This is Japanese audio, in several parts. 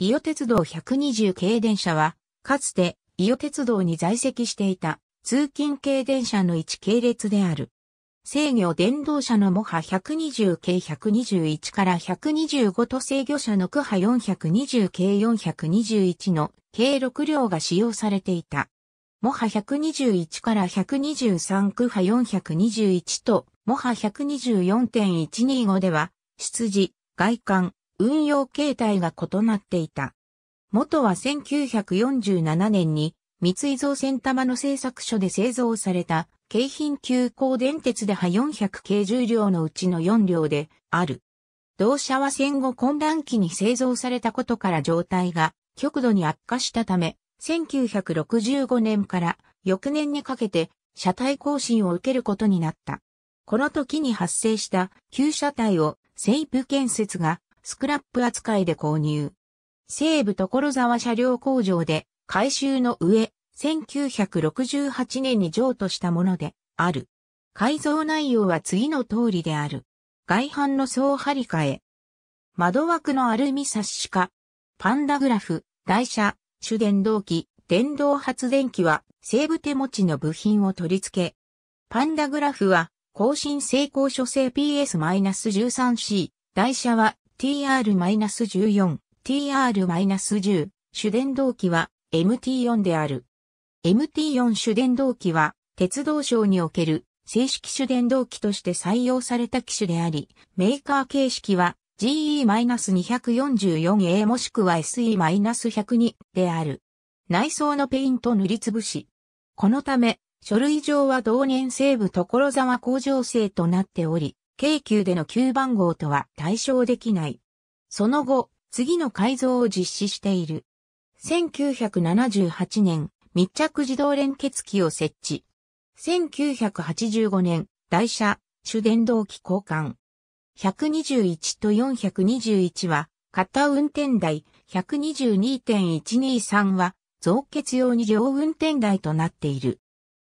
伊予鉄道120系電車は、かつて伊予鉄道に在籍していた通勤系電車の1系列である。制御電動車のモハ120系121から125と制御車のクハ420系421の計6両が使用されていた。モハ121から123クハ421とモハ124.125では、出自、外観、運用形態が異なっていた。元は1947年に三井造船玉の製作所で製造された京浜急行電鉄で波400系重量のうちの4両である。同社は戦後混乱期に製造されたことから状態が極度に悪化したため、1965年から翌年にかけて車体更新を受けることになった。この時に発生した旧車体を西部建設がスクラップ扱いで購入。西武所沢車両工場で改修の上、1968年に譲渡したものである。改造内容は次の通りである。外反の総張り替え。窓枠のアルミサッシ化。パンダグラフ、台車、主電動機、電動発電機は西武手持ちの部品を取り付け。パンダグラフは更新成功書生 PS-13C。台車は TR-14、TR-10、主電動機は MT4 である。MT4 主電動機は、鉄道省における正式主電動機として採用された機種であり、メーカー形式は GE-244A もしくは SE-102 である。内装のペイント塗りつぶし。このため、書類上は同年西部所沢工場製となっており、京急での9番号とは対象できない。その後、次の改造を実施している。1978年、密着自動連結機を設置。1985年、台車、主電動機交換。121と421は、片運転台、122.123は、増結用に両運転台となっている。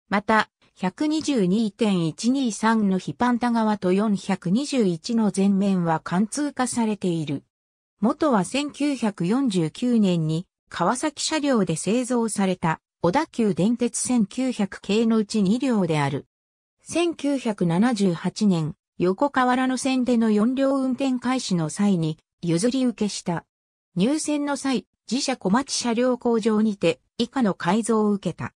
また、122.123のヒパンタ側と421の前面は貫通化されている。元は1949年に川崎車両で製造された小田急電鉄1900系のうち2両である。1978年、横河原の線での4両運転開始の際に譲り受けした。入線の際、自社小町車両工場にて以下の改造を受けた。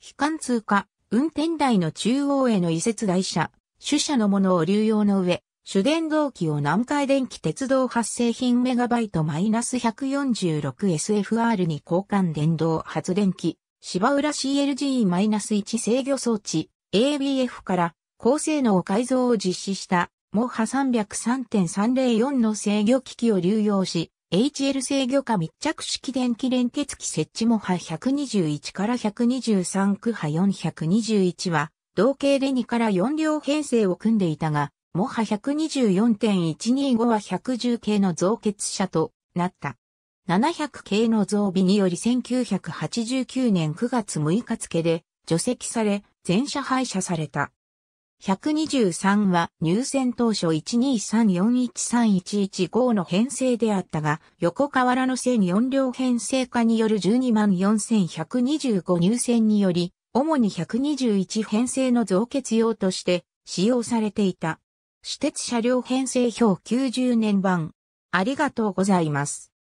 非貫通化、運転台の中央への移設台車、主車のものを流用の上、主電動機を南海電気鉄道発生品メガバイト -146SFR に交換電動発電機、芝浦 CLG-1 制御装置 ABF から高性能改造を実施したモハ303.304の制御機器を流用し、HL 制御下密着式電気連結機設置も波121から123区波421は、同型で2から4両編成を組んでいたが、もは124.125は110系の増結車となった。700系の増備により1989年9月6日付で除籍され、全車廃車された。123は入選当初1 2 3 4 1 3 1 1 5の編成であったが、横河原の線4両編成化による124,125入選により、主に121編成の増結用として使用されていた。私鉄車両編成表90年版。ありがとうございます。